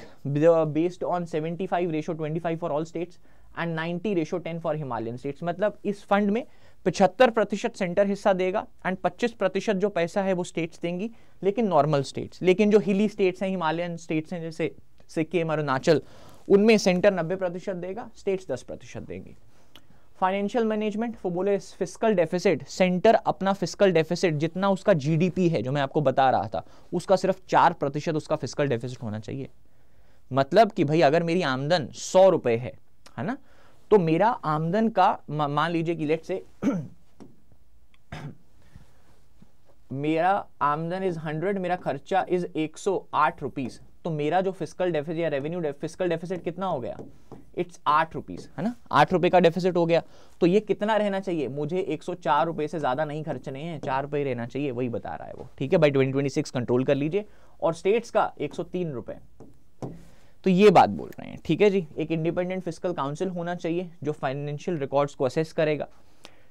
based on seventy five ratio twenty five for all states and ninety ratio ten for Himalayan states मतलब इस फंड में पचहत्तर प्रतिशत सेंटर हिस्सा देगा एंड पच्चीस प्रतिशत जो पैसा है वो स्टेट्स देंगी लेकिन नॉर्मल स्टेट्स लेकिन जो हिली स्टेट्स हैं हिमालयन स्टेट्स हैं जैसे सिक्किम अरुणाचल उनमें सेंटर नब्बे प्रतिशत देगा स्टेट्स दस प्रतिशत देंगी फाइनेंशियल मैनेजमेंट वो बोले फिस्कल डेफिसिट सेंटर अपना फिस्कल डेफिसिट जितना उसका जीडीपी है जो मैं आपको बता रहा था उसका सिर्फ चार प्रतिशत उसका फिस्कल डेफिसिट होना चाहिए मतलब कि भाई अगर मेरी आमदन सौ रुपए है है ना तो मेरा आमदन का मान लीजिए कि लेट से मेरा आमदन इज हंड्रेड मेरा खर्चा इज एक सौ तो मेरा जो फिस्कल डेफिसिट या रेवेन्यू फिस्कल डेफिसिट कितना हो गया इट्स आठ रुपीज है ना आठ रुपए का डेफिसिट हो गया तो ये कितना रहना चाहिए मुझे एक सौ चार रुपए से ज्यादा नहीं खर्चने हैं चार रुपए रहना चाहिए वही बता रहा है वो ठीक है by twenty twenty six control कर लीजिए और स्टेट्स का एक सौ तीन रुपए तो ये बात बोल रहे हैं ठीक है जी एक इंडिपेंडेंट फिजिकल काउंसिल होना चाहिए जो फाइनेंशियल रिकॉर्ड्स को असेस करेगा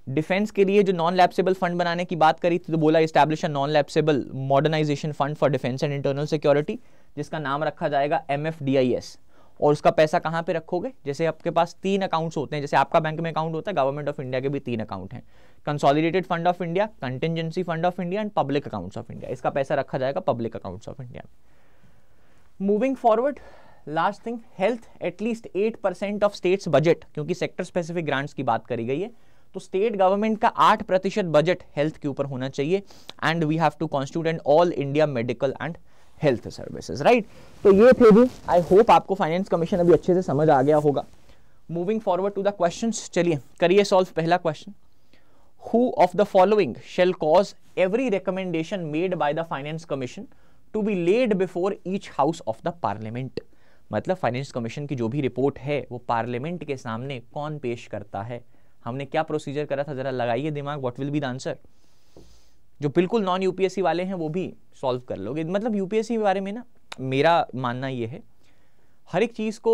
डिफेंस के लिए जो नॉन लैप्सेबल फंड बनाने की बात करी थी तो बोला establish non lapsable modernisation fund for defence and internal security जिसका नाम रखा जाएगा M F D I S और उसका पैसा कहाँ पे रखोगे जैसे आपके पास तीन अकाउंट्स होते हैं जैसे आपका बैंक में अकाउंट होता है गवर्नमेंट ऑफ इंडिया के भी तीन अकाउंट हैं consolidated fund of India contingency fund of India and public accounts of India इसका पैसा रखा जाएगा पब्लिक अकाउंट्स ऑफ इंडिया में moving forward last thing health at least eight percent of states budget क्योंकि सेक्टर स्पेसिफिक ग्रांट्स की बात करी गई है तो स्टेट गवर्नमेंट का आठ प्रतिशत बजट हेल्थ के ऊपर होना चाहिए and we have to constitute all India medical and health services right तो ये थे भी आई होप आपको फाइनेंस कमीशन अभी अच्छे से समझ आ गया होगा moving forward to the question चलिए करिए सॉल्व पहला question who of the following shall cause every recommendation made by the finance commission to be laid before each house of the parliament मतलब फाइनेंस कमीशन की जो भी report है वो parliament के सामने कौन पेश करता है हमने क्या प्रोसीजर करा था जरा लगाइए दिमाग what will be the answer जो बिल्कुल नॉन यूपीएससी वाले हैं वो भी सॉल्व कर लोगे मतलब यूपीएससी के बारे में ना मेरा मानना ये है हर एक चीज़ को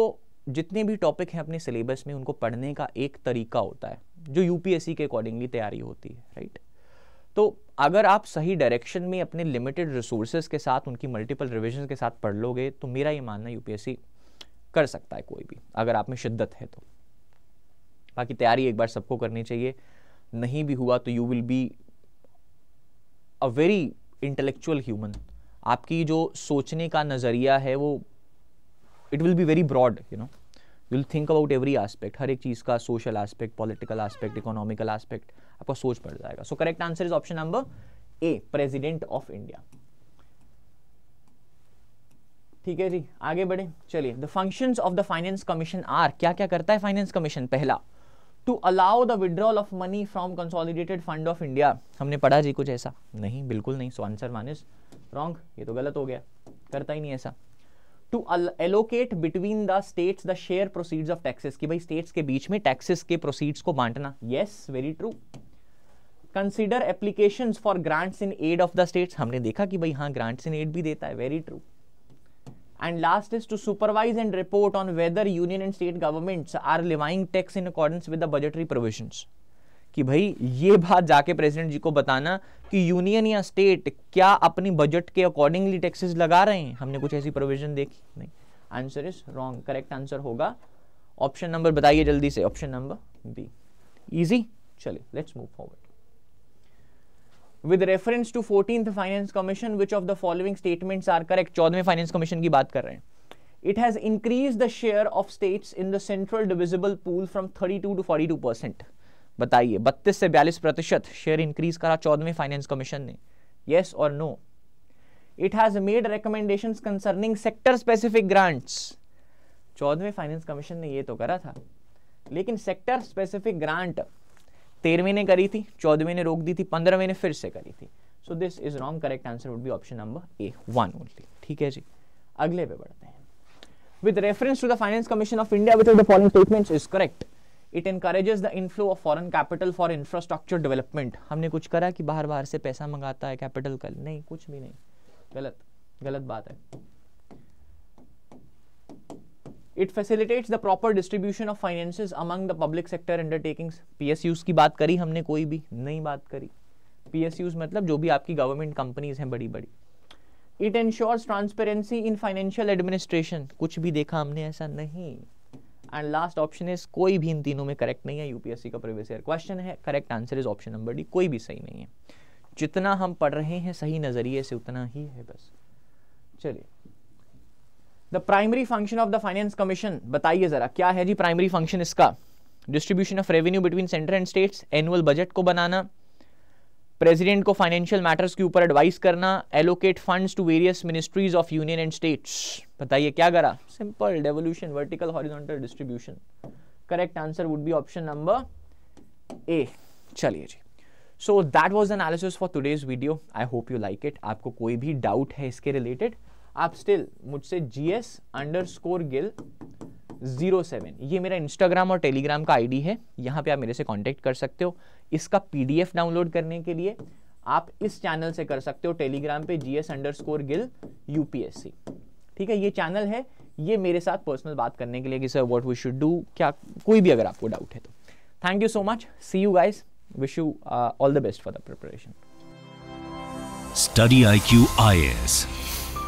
जितने भी टॉपिक हैं अपने सिलेबस में उनको पढ़ने का एक तरीका होता है जो यूपीएससी के अकॉर्डिंगली तैयारी होती है राइट तो अगर आप सही डायरेक्शन में अपने लिमिटेड रिसोर्सेज के साथ उनकी मल्टीपल रिविजन के साथ पढ़ लोगे तो मेरा ये मानना यूपीएससी कर सकता है कोई भी अगर आप में शिद्दत है तो बाकी तैयारी एक बार सबको करनी चाहिए नहीं भी हुआ तो you will be a very intellectual human आपकी जो सोचने का नज़रिया है वो it will be very broad you know you will think about every aspect हर एक चीज़ का social aspect political aspect economical aspect आपका सोच पड़ जाएगा so correct answer is option number A president of India ठीक है जी आगे बढ़े चलिए the functions of the finance commission are क्या क्या करता है फाइनेंस कमीशन पहला to allow the withdrawal of money from consolidated fund of India हमने पढ़ा जी कुछ ऐसा नहीं बिल्कुल नहीं सो आंसर मानिस रॉन्ग ये तो गलत हो गया करता ही नहीं ऐसा to allocate between the states the share proceeds of taxes कि भाई स्टेट्स के बीच में टैक्सेस के प्रोसीड्स को बांटना yes very true consider application for grants in aid of the states हमने देखा कि भाई हाँ ग्रांट्स इन एड भी देता है very true and last is to supervise and report on whether union and state governments are levying tax in accordance with the budgetary provisions कि भाई ये बात जाके प्रेसिडेंट जी को बताना कि यूनियन या स्टेट क्या अपनी बजट के अकॉर्डिंगली टैक्सेस लगा रहे हैं हमने कुछ ऐसी प्रोविजन देखी नहीं answer is wrong correct answer होगा ऑप्शन नंबर बताइए जल्दी से ऑप्शन नंबर बी इजी चलिए let's move forward with reference to fourteen finance commission which of the following statements are correct चौदहवें फाइनेंस कमीशन की बात कर रहे हैं it it has increased the share of states in divisible pool from thirty two to forty two percent बताइए बत्तीस से बयालीस प्रतिशत शेयर इंक्रीज करा चौदहवें फाइनेंस कमीशन ने यस और no it has made recommendation concerning sector specific grants चौदहवें फाइनेंस कमीशन ने ये तो करा था लेकिन सेक्टर स्पेसिफिक ग्रांट तेरहवीं ने करी थी चौदहवीं ने रोक दी थी पंद्रहवीं ने फिर से करी थी so this is wrong correct answer would be option number A one only ठीक है जी अगले पे बढ़ते हैं with reference to the finance commission of India with foreign statement is correct it encourages the inflow of foreign capital for infrastructure development हमने कुछ करा कि बाहर बाहर से पैसा मंगाता है कैपिटल कल नहीं कुछ भी नहीं गलत गलत बात है it facilitates the proper distribution of finance among the public sector undertakings PSUs की बात करी हमने कोई भी नहीं बात करी पीएसयूज मतलब जो भी आपकी गवर्नमेंट कंपनीज हैं बड़ी बड़ी it ensures transparency in financial administration कुछ भी देखा हमने ऐसा नहीं एंड लास्ट ऑप्शन इज कोई भी इन तीनों में करेक्ट नहीं है यूपीएससी का प्रीवियस ईयर क्वेश्चन है correct answer is option number D कोई भी सही नहीं है जितना हम पढ़ रहे हैं सही नज़रिए से उतना ही है बस चलिए the primary function of the finance commission बताइए जरा क्या है जी प्राइमरी फंक्शन इसका distribution of revenue between centre and states annual budget को बनाना प्रेसिडेंट को फाइनेंशियल मैटर्स के ऊपर एडवाइस करना allocate funds to various ministries of union and states बताइए क्या करा simple devolution vertical horizontal distribution correct answer would be option number A चलिए जी so that was analysis for today's video I hope you like it आपको कोई भी doubt है इसके रिलेटेड आप स्टिल मुझसे G S underscore Gill zero seven ये मेरा इंस्टाग्राम और टेलीग्राम का आईडी है यहाँ पे आप मेरे से कांटेक्ट कर सकते हो इसका पीडीएफ डाउनलोड करने के लिए आप इस चैनल से कर सकते हो टेलीग्राम पे G S underscore Gill UPSC ठीक है ये चैनल है ये मेरे साथ पर्सनल बात करने के लिए कि sir what we should do क्या कोई भी अगर आपको डाउट है तो thank you so much see you guys wish you all the best for the preparation study I Q I S